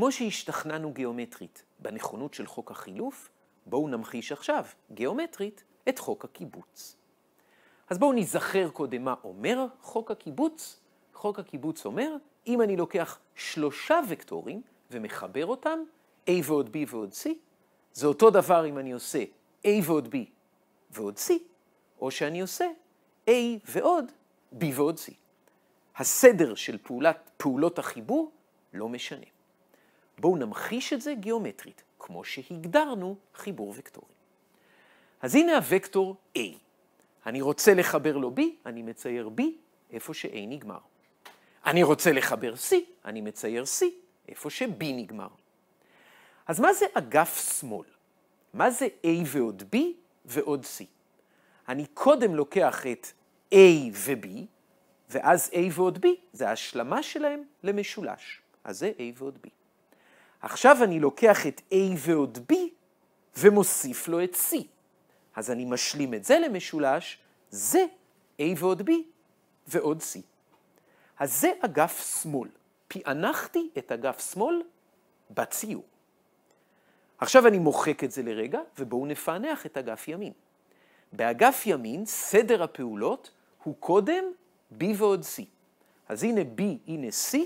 כמו שהשתכנענו גיאומטרית בנכונות של חוק החילוף, בואו נמחיש עכשיו, גיאומטרית, את חוק הקיבוץ. אז בואו נזכר קודם מה אומר חוק הקיבוץ. חוק הקיבוץ אומר, אם אני לוקח שלושה וקטורים ומחבר אותם, A ועוד B ועוד C, זה אותו דבר אם אני עושה A ועוד B ועוד C, או שאני עושה A ועוד B ועוד C. הסדר של פעולת, פעולות החיבור לא משנה. בואו נמחיש את זה גיאומטרית, כמו שהגדרנו חיבור וקטורים. אז הנה הוקטור A. אני רוצה לחבר לו B, אני מצייר B איפה ש-A נגמר. אני רוצה לחבר C, אני מצייר C איפה ש-B נגמר. אז מה זה אגף שמאל? מה זה A ועוד B ועוד C? אני קודם לוקח את A ו-B, ואז A ועוד B זה ההשלמה שלהם למשולש. אז זה A ועוד B. עכשיו אני לוקח את A ועוד B ומוסיף לו את C. אז אני משלים את זה למשולש, זה A ועוד B ועוד C. אז זה אגף שמאל. פענחתי את אגף שמאל בציור. עכשיו אני מוחק את זה לרגע, ובואו נפענח את אגף ימין. באגף ימין סדר הפעולות הוא קודם B ועוד C. אז הנה B, הנה C,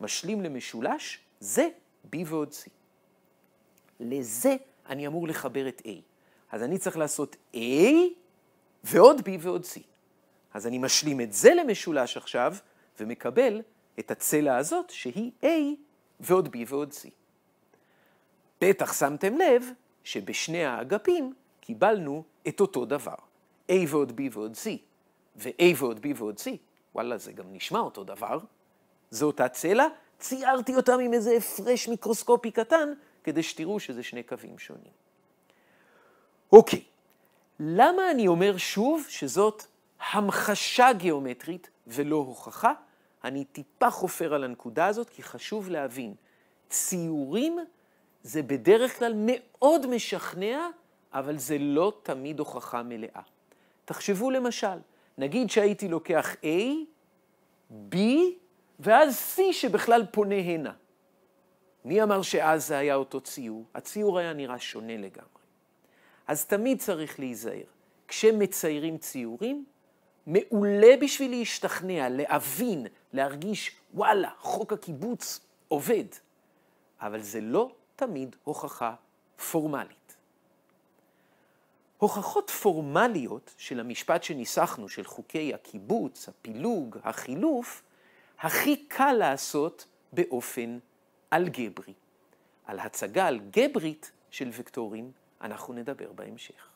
משלים למשולש, זה B ועוד C. לזה אני אמור לחבר את A. אז אני צריך לעשות A ועוד B ועוד C. אז אני משלים את זה למשולש עכשיו, ומקבל את הצלע הזאת, שהיא A ועוד B ועוד C. בטח שמתם לב שבשני האגפים קיבלנו את אותו דבר, A ועוד B ועוד C, ו-A ועוד B ועוד C, וואלה, זה גם נשמע אותו דבר, זו אותה צלע, ציירתי אותם עם איזה הפרש מיקרוסקופי קטן, כדי שתראו שזה שני קווים שונים. אוקיי, למה אני אומר שוב שזאת המחשה גיאומטרית ולא הוכחה? אני טיפה חופר על הנקודה הזאת, כי חשוב להבין, ציורים זה בדרך כלל מאוד משכנע, אבל זה לא תמיד הוכחה מלאה. תחשבו למשל, נגיד שהייתי לוקח A, B ואז שיא שבכלל פונה הנה. מי אמר שאז זה היה אותו ציור? הציור היה נראה שונה לגמרי. אז תמיד צריך להיזהר. כשמציירים ציורים, מעולה בשביל להשתכנע, להבין, להרגיש, וואלה, חוק הקיבוץ עובד. אבל זה לא תמיד הוכחה פורמלית. הוכחות פורמליות של המשפט שניסחנו, של חוקי הקיבוץ, הפילוג, החילוף, הכי קל לעשות באופן אלגברי. על הצגה אלגברית של וקטורים אנחנו נדבר בהמשך.